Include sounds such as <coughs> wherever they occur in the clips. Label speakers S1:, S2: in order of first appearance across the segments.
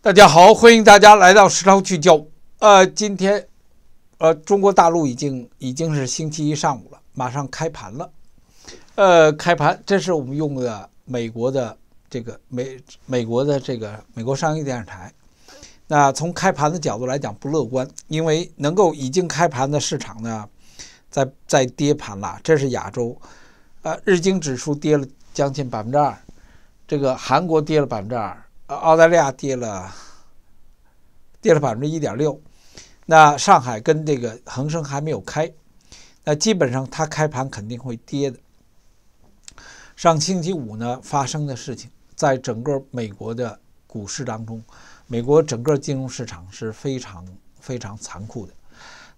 S1: 大家好，欢迎大家来到时超聚焦。呃，今天，呃，中国大陆已经已经是星期一上午了，马上开盘了。呃，开盘，这是我们用的美国的这个美美国的这个美国商业电视台。那从开盘的角度来讲，不乐观，因为能够已经开盘的市场呢，在在跌盘了。这是亚洲，呃，日经指数跌了将近百分之二，这个韩国跌了百分之二。澳大利亚跌了，跌了百分之一点六。那上海跟这个恒生还没有开，那基本上它开盘肯定会跌的。上星期五呢发生的事情，在整个美国的股市当中，美国整个金融市场是非常非常残酷的。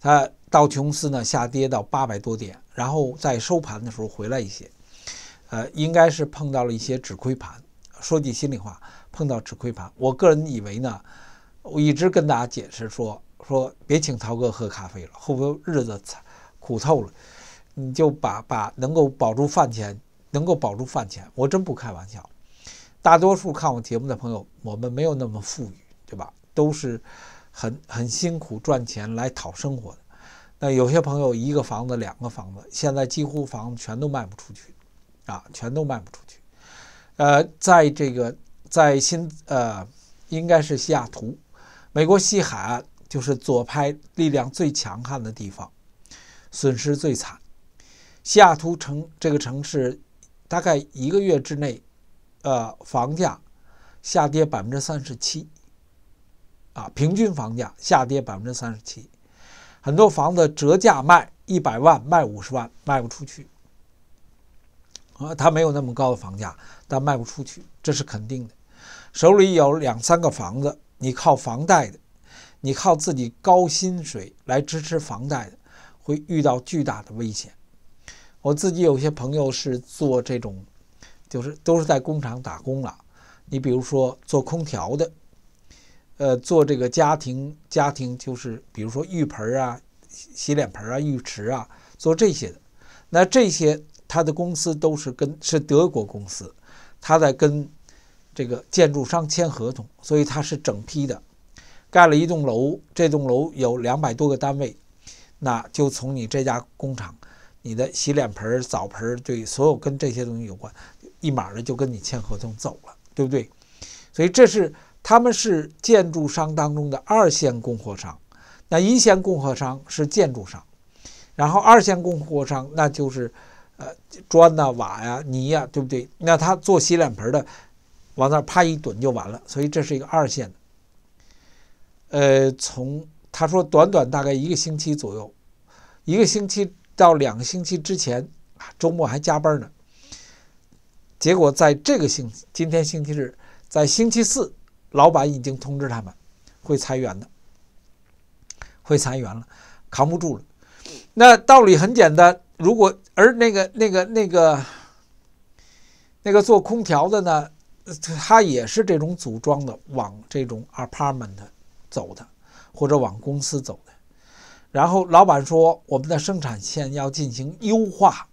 S1: 它道琼斯呢下跌到八百多点，然后在收盘的时候回来一些，呃，应该是碰到了一些止亏盘。说句心里话。碰到吃亏盘，我个人以为呢，我一直跟大家解释说说别请涛哥喝咖啡了，后边日子惨苦透了，你就把把能够保住饭钱，能够保住饭钱，我真不开玩笑。大多数看我节目的朋友，我们没有那么富裕，对吧？都是很很辛苦赚钱来讨生活的。那有些朋友一个房子两个房子，现在几乎房子全都卖不出去，啊，全都卖不出去。呃，在这个。在新呃，应该是西雅图，美国西海岸就是左派力量最强悍的地方，损失最惨。西雅图城这个城市，大概一个月之内，呃，房价下跌百分之三十七，啊，平均房价下跌百分之三十七，很多房子折价卖，一百万卖五十万卖不出去，呃，它没有那么高的房价，但卖不出去，这是肯定的。手里有两三个房子，你靠房贷的，你靠自己高薪水来支持房贷的，会遇到巨大的危险。我自己有些朋友是做这种，就是都是在工厂打工了。你比如说做空调的，呃，做这个家庭家庭就是比如说浴盆啊、洗脸盆啊、浴池啊，做这些的。那这些他的公司都是跟是德国公司，他在跟。这个建筑商签合同，所以他是整批的，盖了一栋楼，这栋楼有两百多个单位，那就从你这家工厂，你的洗脸盆、澡盆，对，所有跟这些东西有关，一码的就跟你签合同走了，对不对？所以这是他们是建筑商当中的二线供货商，那一线供货商是建筑商，然后二线供货商那就是，呃，砖呐、瓦呀、泥呀，对不对？那他做洗脸盆的。往那儿啪一蹲就完了，所以这是一个二线的。呃，从他说短短大概一个星期左右，一个星期到两个星期之前啊，周末还加班呢。结果在这个星今天星期日在星期四，老板已经通知他们会裁员的，会裁员了，扛不住了。那道理很简单，如果而那个那个那个那个做空调的呢？他也是这种组装的，往这种 apartment 走的，或者往公司走的。然后老板说，我们的生产线要进行优化，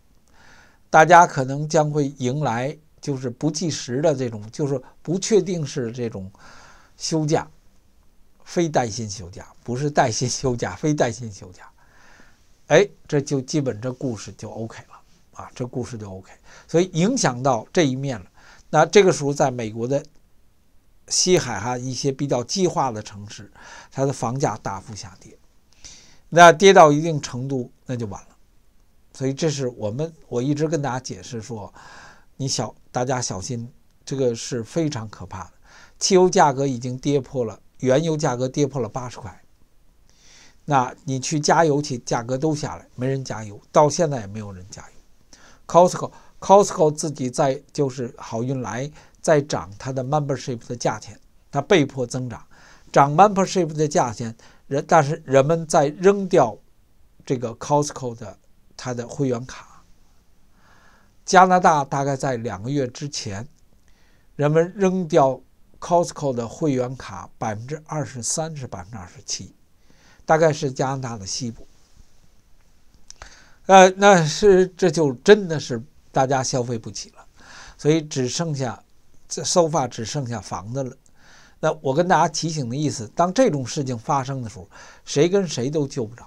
S1: 大家可能将会迎来就是不计时的这种，就是不确定是这种休假，非带薪休假，不是带薪休假，非带薪休假。哎，这就基本这故事就 OK 了啊，这故事就 OK，所以影响到这一面了。那这个时候，在美国的西海岸一些比较计划的城市，它的房价大幅下跌。那跌到一定程度，那就完了。所以这是我们我一直跟大家解释说，你小大家小心，这个是非常可怕的。汽油价格已经跌破了，原油价格跌破了八十块。那你去加油去，价格都下来，没人加油，到现在也没有人加油。Costco。Costco 自己在就是好运来在涨它的 membership 的价钱，它被迫增长，涨 membership 的价钱，人但是人们在扔掉这个 Costco 的它的会员卡。加拿大大概在两个月之前，人们扔掉 Costco 的会员卡百分之二十三是百分之二十七，大概是加拿大的西部。呃，那是这就真的是。大家消费不起了，所以只剩下这收发只剩下房子了。那我跟大家提醒的意思，当这种事情发生的时候，谁跟谁都救不着。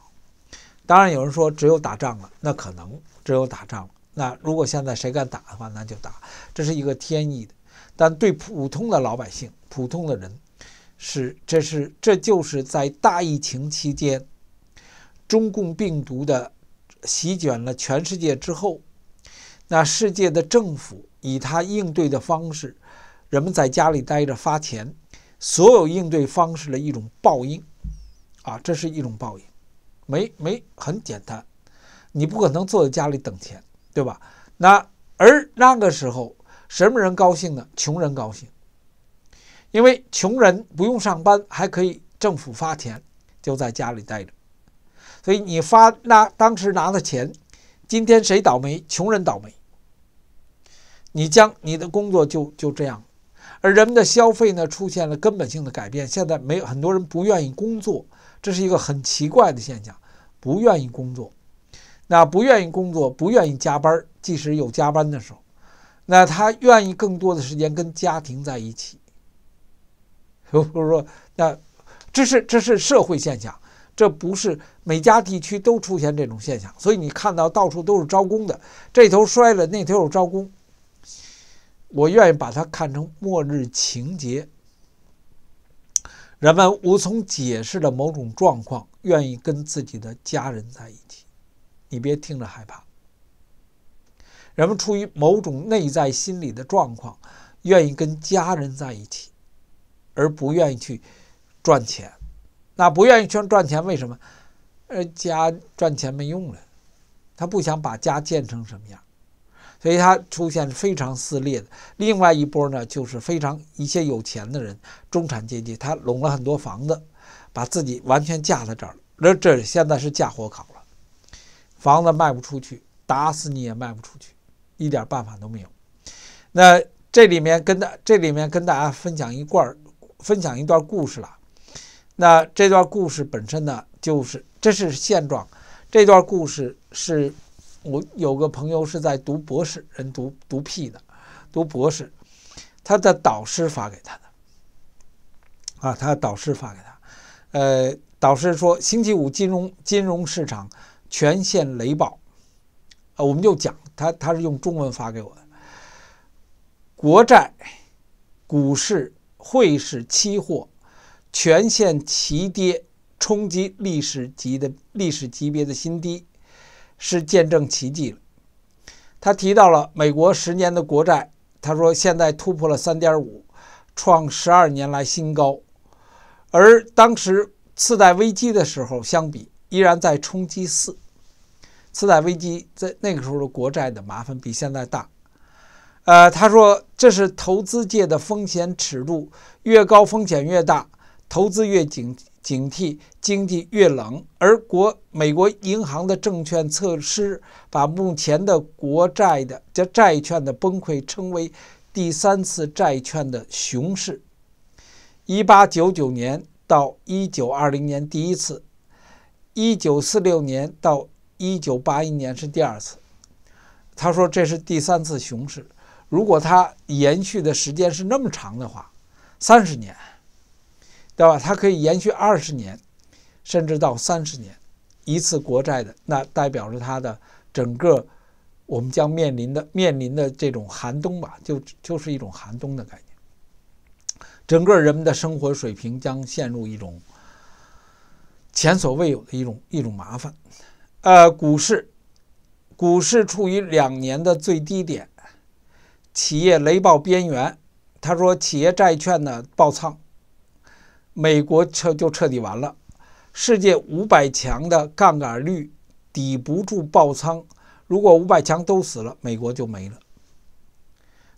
S1: 当然有人说只有打仗了，那可能只有打仗了。那如果现在谁敢打的话，那就打，这是一个天意的。但对普通的老百姓、普通的人，是这是这就是在大疫情期间，中共病毒的席卷了全世界之后。那世界的政府以他应对的方式，人们在家里待着发钱，所有应对方式的一种报应，啊，这是一种报应，没没很简单，你不可能坐在家里等钱，对吧？那而那个时候什么人高兴呢？穷人高兴，因为穷人不用上班，还可以政府发钱，就在家里待着，所以你发那当时拿的钱，今天谁倒霉？穷人倒霉。你将你的工作就就这样，而人们的消费呢出现了根本性的改变。现在没有很多人不愿意工作，这是一个很奇怪的现象。不愿意工作，那不愿意工作，不愿意加班，即使有加班的时候，那他愿意更多的时间跟家庭在一起。是 <laughs> 说，那这是这是社会现象，这不是每家地区都出现这种现象。所以你看到到处都是招工的，这头摔了那头又招工。我愿意把它看成末日情节，人们无从解释的某种状况，愿意跟自己的家人在一起。你别听着害怕，人们出于某种内在心理的状况，愿意跟家人在一起，而不愿意去赚钱。那不愿意去赚钱，为什么？呃，家赚钱没用了，他不想把家建成什么样。所以它出现非常撕裂的。另外一波呢，就是非常一些有钱的人，中产阶级，他拢了很多房子，把自己完全架在这儿了。那这现在是架火烤了，房子卖不出去，打死你也卖不出去，一点办法都没有。那这里面跟大，这里面跟大家分享一罐儿，分享一段故事了。那这段故事本身呢，就是这是现状。这段故事是。我有个朋友是在读博士，人读读屁的，读博士，他的导师发给他的，啊，他导师发给他，呃，导师说星期五金融金融市场全线雷暴，啊，我们就讲他，他是用中文发给我的，国债、股市、汇市、期货全线齐跌，冲击历史级的历史级别的新低。是见证奇迹了。他提到了美国十年的国债，他说现在突破了三点五，创十二年来新高，而当时次贷危机的时候相比，依然在冲击四。次贷危机在那个时候的国债的麻烦比现在大。呃，他说这是投资界的风险尺度，越高风险越大，投资越紧。警惕经济越冷，而国美国银行的证券措施把目前的国债的这债券的崩溃称为第三次债券的熊市。一八九九年到一九二零年第一次，一九四六年到一九八一年是第二次。他说这是第三次熊市，如果它延续的时间是那么长的话，三十年。对吧？它可以延续二十年，甚至到三十年一次国债的，那代表着它的整个，我们将面临的面临的这种寒冬吧，就就是一种寒冬的概念。整个人们的生活水平将陷入一种前所未有的一种一种麻烦。呃，股市，股市处于两年的最低点，企业雷暴边缘。他说，企业债券呢爆仓。美国彻就彻底完了，世界五百强的杠杆率抵不住爆仓，如果五百强都死了，美国就没了。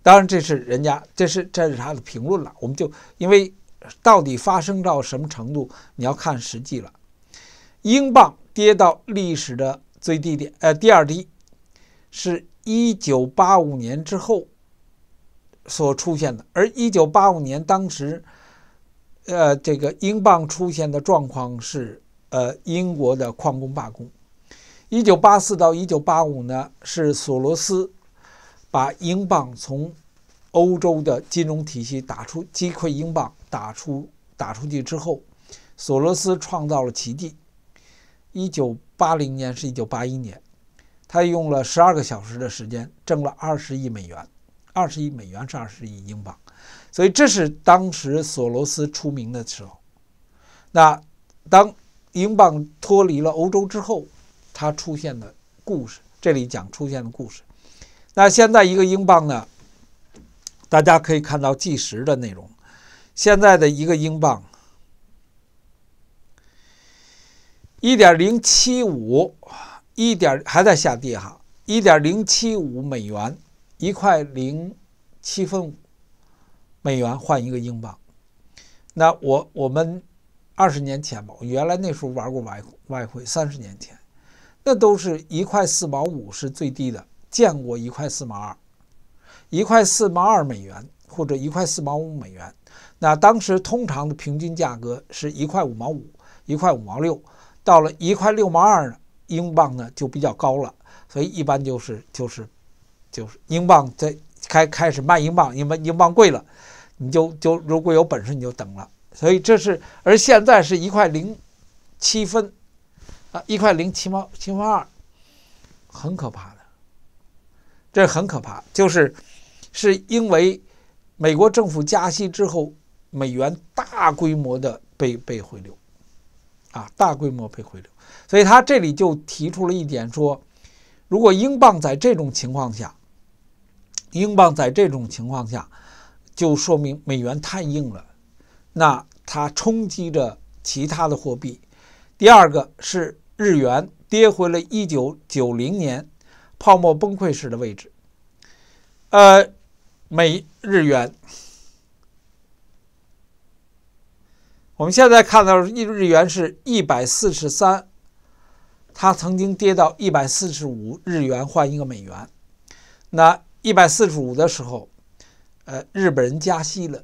S1: 当然，这是人家，这是这是他的评论了。我们就因为到底发生到什么程度，你要看实际了。英镑跌到历史的最低点，呃，第二低，是一九八五年之后所出现的，而一九八五年当时。呃，这个英镑出现的状况是，呃，英国的矿工罢工。一九八四到一九八五呢，是索罗斯把英镑从欧洲的金融体系打出击溃，英镑打出打出去之后，索罗斯创造了奇迹。一九八零年是一九八一年，他用了十二个小时的时间挣了二十亿美元，二十亿美元是二十亿英镑。所以这是当时索罗斯出名的时候。那当英镑脱离了欧洲之后，它出现的故事，这里讲出现的故事。那现在一个英镑呢？大家可以看到计时的内容。现在的一个英镑，一点零七五，一点还在下跌哈，一点零七五美元，一块零七分五。美元换一个英镑，那我我们二十年前吧，我原来那时候玩过外外汇，三十年前，那都是一块四毛五是最低的，见过一块四毛二，一块四毛二美元或者一块四毛五美元，那当时通常的平均价格是一块五毛五，一块五毛六，到了一块六毛二呢，英镑呢就比较高了，所以一般就是就是就是英镑在开开始卖英镑，因为英镑贵了。你就就如果有本事你就等了，所以这是而现在是一块零七分啊，一块零七毛七分二，很可怕的，这很可怕，就是是因为美国政府加息之后，美元大规模的被被回流，啊，大规模被回流，所以他这里就提出了一点说，如果英镑在这种情况下，英镑在这种情况下。就说明美元太硬了，那它冲击着其他的货币。第二个是日元跌回了1990年泡沫崩溃时的位置。呃，美日元，我们现在看到日日元是一百四十三，它曾经跌到一百四十五日元换一个美元，那一百四十五的时候。呃，日本人加息了，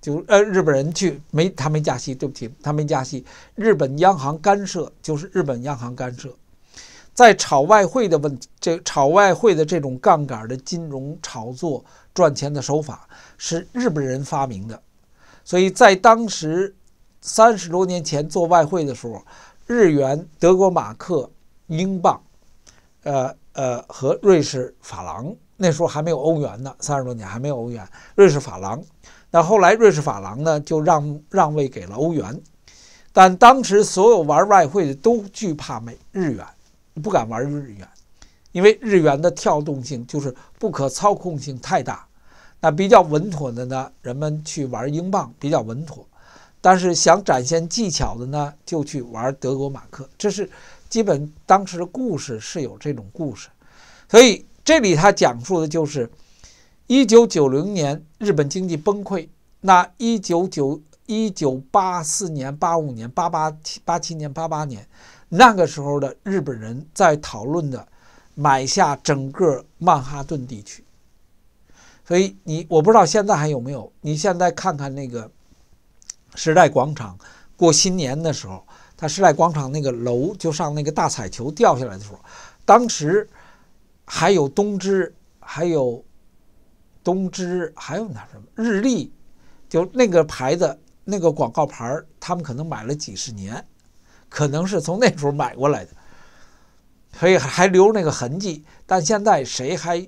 S1: 就呃，日本人去没他没加息，对不起，他没加息。日本央行干涉就是日本央行干涉，在炒外汇的问题，这炒外汇的这种杠杆的金融炒作赚钱的手法是日本人发明的，所以在当时三十多年前做外汇的时候，日元、德国马克、英镑，呃呃和瑞士法郎。那时候还没有欧元呢，三十多年还没有欧元，瑞士法郎。那后来瑞士法郎呢，就让让位给了欧元。但当时所有玩外汇的都惧怕美日元，不敢玩日元，因为日元的跳动性就是不可操控性太大。那比较稳妥的呢，人们去玩英镑比较稳妥。但是想展现技巧的呢，就去玩德国马克。这是基本当时的故事是有这种故事，所以。这里他讲述的就是一九九零年日本经济崩溃，那一九九一九八四年、八五年、八八七八七年、八八年，那个时候的日本人在讨论的买下整个曼哈顿地区。所以你我不知道现在还有没有，你现在看看那个时代广场过新年的时候，它时代广场那个楼就上那个大彩球掉下来的时候，当时。还有东芝，还有东芝，还有那什么日立，就那个牌子那个广告牌儿，他们可能买了几十年，可能是从那时候买过来的，所以还留那个痕迹。但现在谁还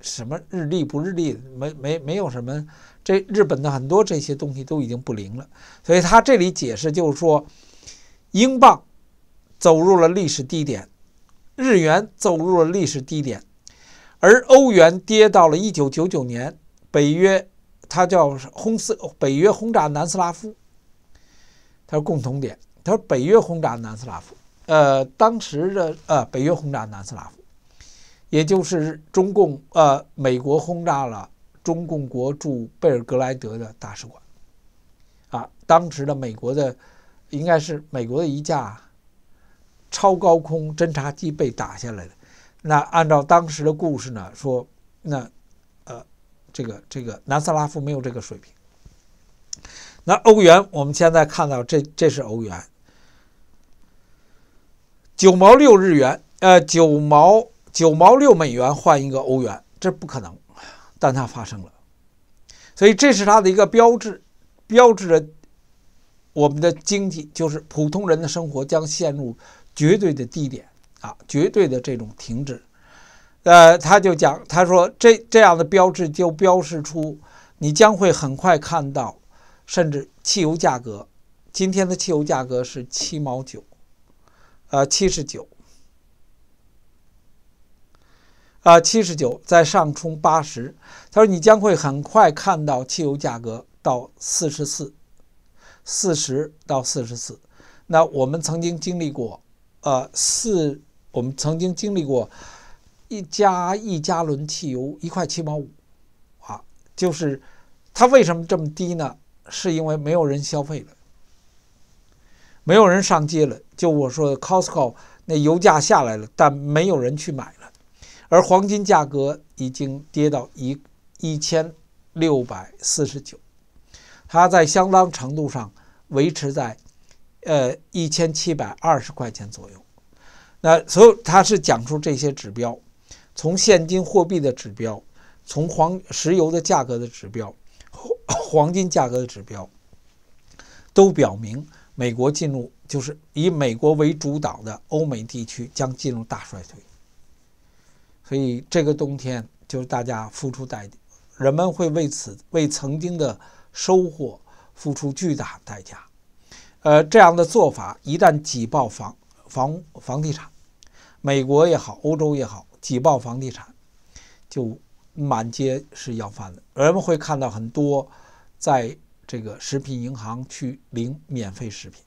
S1: 什么日立不日立？没没没有什么，这日本的很多这些东西都已经不灵了。所以他这里解释就是说，英镑走入了历史低点。日元走入了历史低点，而欧元跌到了一九九九年北约，它叫轰斯，北约轰炸南斯拉夫。他说共同点，他说北约轰炸南斯拉夫，呃，当时的呃，北约轰炸南斯拉夫，也就是中共，呃，美国轰炸了中共国驻贝尔格莱德的大使馆，啊，当时的美国的应该是美国的一架。超高空侦察机被打下来的，那按照当时的故事呢？说那，呃，这个这个南斯拉夫没有这个水平。那欧元，我们现在看到这，这是欧元九毛六日元，呃，九毛九毛六美元换一个欧元，这不可能，但它发生了，所以这是它的一个标志，标志着我们的经济，就是普通人的生活将陷入。绝对的低点啊，绝对的这种停止。呃，他就讲，他说这这样的标志就标示出你将会很快看到，甚至汽油价格，今天的汽油价格是七毛九，呃，七十九，啊，七十九再上冲八十。他说你将会很快看到汽油价格到四十四，四十到四十四。那我们曾经经历过。呃，四，我们曾经经历过一加一加仑汽油一块七毛五啊，就是它为什么这么低呢？是因为没有人消费了，没有人上街了。就我说，Costco 的那油价下来了，但没有人去买了，而黄金价格已经跌到一一千六百四十九，它在相当程度上维持在。呃，一千七百二十块钱左右。那所以他是讲出这些指标，从现金货币的指标，从黄石油的价格的指标，黄 <coughs> 黄金价格的指标，都表明美国进入就是以美国为主导的欧美地区将进入大衰退。所以这个冬天就是大家付出代价，人们会为此为曾经的收获付出巨大代价。呃，这样的做法一旦挤爆房房房地产，美国也好，欧洲也好，挤爆房地产，就满街是要饭的。人们会看到很多，在这个食品银行去领免费食品。